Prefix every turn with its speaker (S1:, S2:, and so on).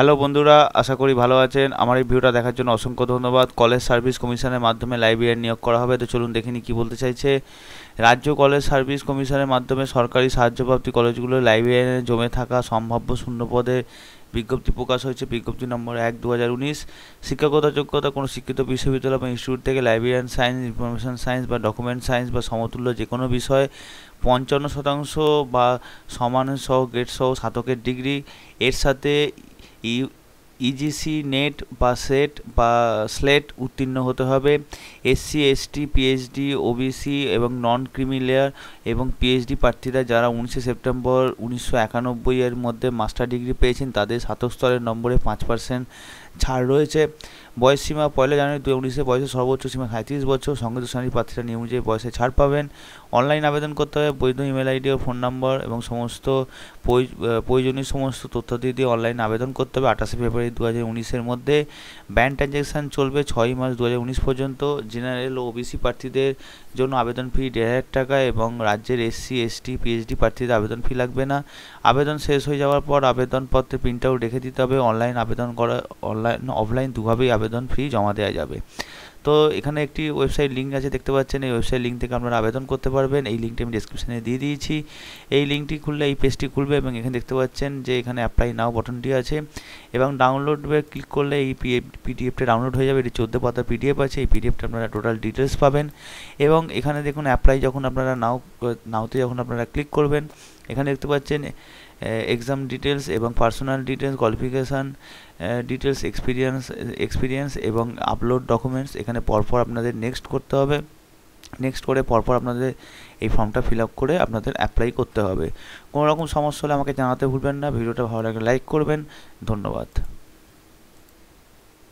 S1: hello বন্ধুরা আশা করি ভালো আছেন আমার এই ভিডিওটা দেখার জন্য অসংখ্য ধন্যবাদ কলেজ সার্ভিস কমিশনের মাধ্যমে লাইব্রেরিয়ান নিয়োগ করা হবে তো চলুন দেখিনি কি বলতে চাইছে রাজ্য কলেজ সার্ভিস কমিশনের মাধ্যমে সরকারি সাহায্যপ্রাপ্তি কলেজগুলো লাইব্রেরিয়ানে জমে থাকা সম্ভাব্য শূন্যপদে বিজ্ঞপ্তি প্রকাশ হয়েছে বিজ্ঞপ্তি নম্বর এক দু হাজার উনিশ শিক্ষাগত যোগ্যতা কোনো শিক্ষিত বিশ্ববিদ্যালয় বা ইনস্টিটিউট থেকে লাইব্রেরিয়ান সায়েন্স ইনফরমেশন সায়েন্স বা ডকুমেন্ট সায়েন্স বা সমতুল্য যে কোনো বিষয়ে পঞ্চান্ন শতাংশ বা সমান সহ গ্রেড সহ স্নাতকের ডিগ্রি এর সাথে ইউ ইজিসি e নেট বা সেট বা স্লেট উত্তীর্ণ হতে হবে এসসি এসটি পিএইচডি ওবিসি এবং নন ক্রিমিলেয়ার এবং পিএইচডি প্রার্থীরা যারা উনিশে সেপ্টেম্বর উনিশশো একানব্বই এর মধ্যে মাস্টার ডিগ্রি পেয়েছেন তাদের স্নাতক স্তরের নম্বরে পাঁচ পার্সেন্ট ছাড় রয়েছে বয়স সীমা পয়লা জানুয়ারি দু উনিশে বয়সের সর্বোচ্চ সীমা সাঁত্রিশ বছর সঙ্গে শ্রেণীর প্রার্থীরা নিয়ম অনুযায়ী বয়সে ছাড় পাবেন অনলাইন আবেদন করতে হবে বৈধ ইমেল আইডি ও ফোন নম্বর এবং সমস্ত প্রয়োজনীয় সমস্ত তথ্য দিয়ে দিয়ে অনলাইন আবেদন করতে হবে আঠাশে ফেব্রুয়ারি দু হাজার উনিশের মধ্যে ব্যান্ড ট্রানজ্যাকশান চলবে ছয় মার্চ দু হাজার উনিশ পর্যন্ত জেনারেল ও ওবিসি প্রার্থীদের জন্য আবেদন ফি দেড় হাজার টাকা এবং রাজ্যের এসসি এসটি পিএইচডি প্রার্থীদের আবেদন ফি লাগবে না আবেদন শেষ হয়ে যাওয়ার পর আবেদনপত্রে প্রিন্ট আউট রেখে দিতে হবে অনলাইন আবেদন করা অনলাইন অনলাইন অফলাইন দুভাবেই আবেদন ফি জমা দেওয়া যাবে তো এখানে একটি ওয়েবসাইট লিঙ্ক আছে দেখতে পাচ্ছেন এই ওয়েবসাইট লিঙ্ক থেকে আপনারা আবেদন করতে পারবেন এই লিঙ্কটি আমি ডিসক্রিপশানে দিয়ে দিয়েছি এই লিঙ্কটি খুললে এই পেজটি খুলবে এবং এখানে দেখতে পাচ্ছেন যে এখানে অ্যাপ্লাই নাও বটনটি আছে এবং ডাউনলোড ক্লিক করলে এই পিডিএফটা ডাউনলোড হয়ে যাবে এটি চোদ্দো পাতা পিডিএফ আছে এই পিডিএফটা আপনারা টোটাল ডিটেলস পাবেন এবং এখানে দেখুন অ্যাপ্লাই যখন আপনারা নাও নাওতে যখন আপনারা ক্লিক করবেন এখানে দেখতে পাচ্ছেন এক্সাম ডিটেলস এবং personal details qualification details experience experience এবং আপলোড ডকুমেন্টস এখানে পরপর আপনাদের নেক্সট করতে হবে নেক্সট করে পরপর আপনাদের এই ফর্মটা ফিল আপ করে আপনাদের অ্যাপ্লাই করতে হবে কোনো রকম সমস্যা হলে আমাকে জানাতে ভুলবেন না ভিডিওটা ভালো লাগলে লাইক করবেন ধন্যবাদ